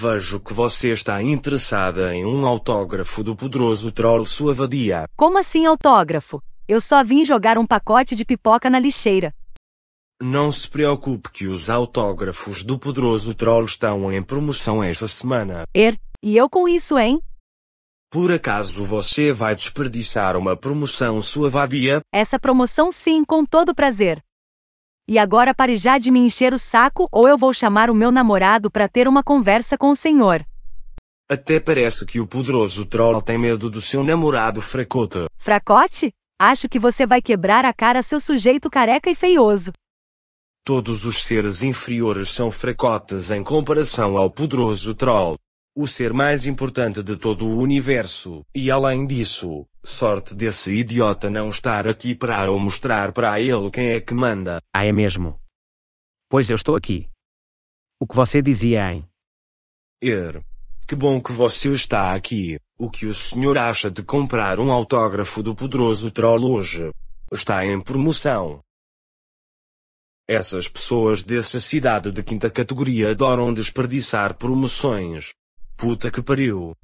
Vejo que você está interessada em um autógrafo do poderoso troll sua vadia. Como assim autógrafo? Eu só vim jogar um pacote de pipoca na lixeira. Não se preocupe que os autógrafos do poderoso troll estão em promoção esta semana. Er, e eu com isso, hein? Por acaso você vai desperdiçar uma promoção sua vadia? Essa promoção sim, com todo prazer. E agora pare já de me encher o saco ou eu vou chamar o meu namorado para ter uma conversa com o senhor. Até parece que o poderoso troll tem medo do seu namorado fracote. Fracote? Acho que você vai quebrar a cara seu sujeito careca e feioso. Todos os seres inferiores são fracotes em comparação ao poderoso troll o ser mais importante de todo o universo, e além disso, sorte desse idiota não estar aqui para eu mostrar para ele quem é que manda. Ah, é mesmo? Pois eu estou aqui. O que você dizia em? Er. Que bom que você está aqui. O que o senhor acha de comprar um autógrafo do poderoso troll hoje? Está em promoção. Essas pessoas dessa cidade de quinta categoria adoram desperdiçar promoções. Puta que pariu.